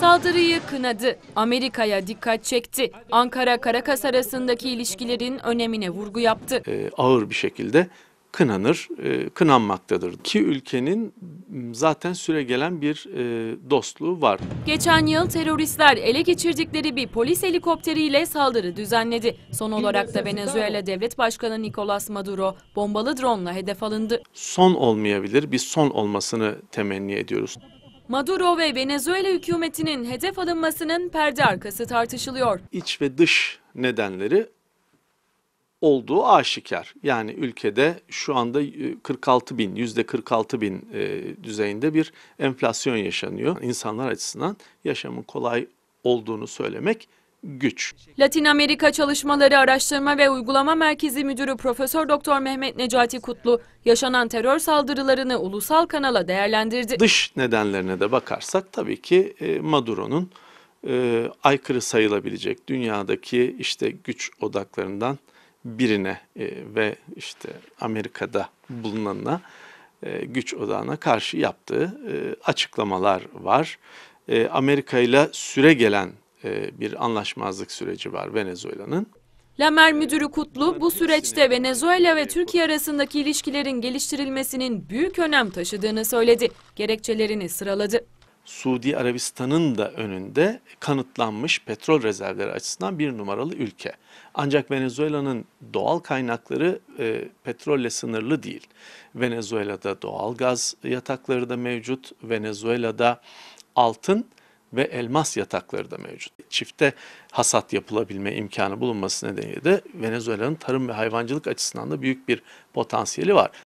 Saldırıyı kınadı, Amerika'ya dikkat çekti. Ankara-Karakas arasındaki ilişkilerin önemine vurgu yaptı. E, ağır bir şekilde kınanır, e, kınanmaktadır. İki ülkenin zaten süre gelen bir e, dostluğu var. Geçen yıl teröristler ele geçirdikleri bir polis helikopteriyle saldırı düzenledi. Son olarak da Venezuela Devlet Başkanı Nicolas Maduro bombalı dronla hedef alındı. Son olmayabilir, biz son olmasını temenni ediyoruz. Maduro ve Venezuela hükümetinin hedef alınmasının perde arkası tartışılıyor. İç ve dış nedenleri olduğu aşikar. Yani ülkede şu anda 46 e, bin, yüzde 46 bin e, düzeyinde bir enflasyon yaşanıyor. İnsanlar açısından yaşamın kolay olduğunu söylemek güç. Latin Amerika Çalışmaları Araştırma ve Uygulama Merkezi Müdürü Profesör Doktor Mehmet Necati Kutlu yaşanan terör saldırılarını ulusal kanala değerlendirdi. Dış nedenlerine de bakarsak tabii ki e, Maduro'nun e, aykırı sayılabilecek dünyadaki işte güç odaklarından birine e, ve işte Amerika'da bulunanına e, güç odağına karşı yaptığı e, açıklamalar var. E, Amerika ile süre gelen e, bir anlaşmazlık süreci var Venezuela'nın. Lamer Müdürü Kutlu bu süreçte Venezuela ve Türkiye arasındaki ilişkilerin geliştirilmesinin büyük önem taşıdığını söyledi. Gerekçelerini sıraladı. Suudi Arabistan'ın da önünde kanıtlanmış petrol rezervleri açısından bir numaralı ülke. Ancak Venezuela'nın doğal kaynakları e, petrolle sınırlı değil. Venezuela'da doğal gaz yatakları da mevcut. Venezuela'da altın ve elmas yatakları da mevcut. Çifte hasat yapılabilme imkanı bulunması nedeniyle de Venezuela'nın tarım ve hayvancılık açısından da büyük bir potansiyeli var.